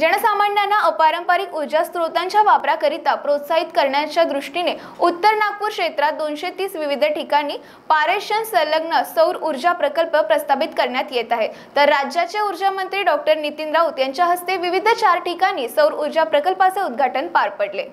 जनसामान्यांना अपारंपरिक ऊर्जा स्रोतांच्या वापराकरिता प्रोत्साहित करण्याच्या दृष्टीने उत्तर नागपूर क्षेत्रात दोनशे तीस विविध ठिकाणी पारेषण संलग्न सौर ऊर्जा प्रकल्प प्रस्तावित करण्यात येत आहे तर राज्याचे ऊर्जा मंत्री डॉक्टर नितीन राऊत यांच्या हस्ते विविध चार ठिकाणी सौर ऊर्जा प्रकल्पाचे उद्घाटन पार पडले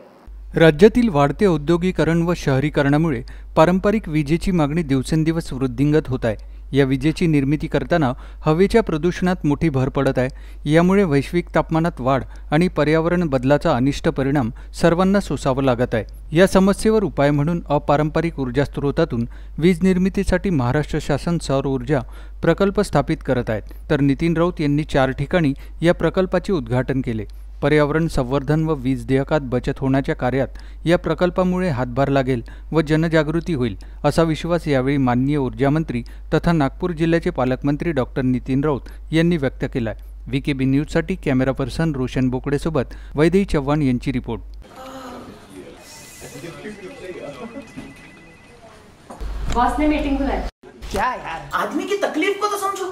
राज्यातील वाढते औद्योगिकरण व शहरीकरणामुळे पारंपरिक विजेची मागणी दिवसेंदिवस वृद्धिंगत होत आहे या विजेची निर्मिती करताना हवेच्या प्रदूषणात मोठी भर पडत आहे यामुळे वैश्विक तापमानात वाढ आणि पर्यावरण बदलाचा अनिष्ट परिणाम सर्वांना सोसावा लागत आहे या समस्येवर उपाय म्हणून अपारंपरिक ऊर्जा स्त्रोतातून वीज निर्मितीसाठी महाराष्ट्र शासन सौर ऊर्जा प्रकल्प स्थापित करत आहेत तर नितीन राऊत यांनी चार ठिकाणी या प्रकल्पाचे उद्घाटन केले पर्यावरण संवर्धन व वीज देयकात बचत होण्याच्या कार्यात या प्रकल्पामुळे हातभार लागेल व जनजागृती होईल असा विश्वास यावेळी माननीय ऊर्जामंत्री तथा नागपूर जिल्ह्याचे पालकमंत्री डॉक्टर नितीन राऊत यांनी व्यक्त केला आहे व्ही के बी न्यूजसाठी कॅमेरा पर्सन रोशन बोकडेसोबत वैदई चव्हाण यांची रिपोर्ट क्या यार आदमी की तकलीफ को तो समझो